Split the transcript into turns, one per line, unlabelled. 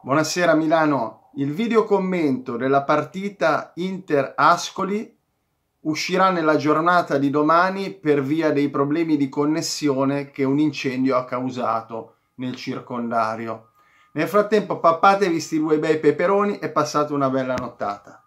Buonasera Milano, il video commento della partita Inter-Ascoli uscirà nella giornata di domani per via dei problemi di connessione che un incendio ha causato nel circondario. Nel frattempo pappatevi sti due bei peperoni e passate una bella nottata.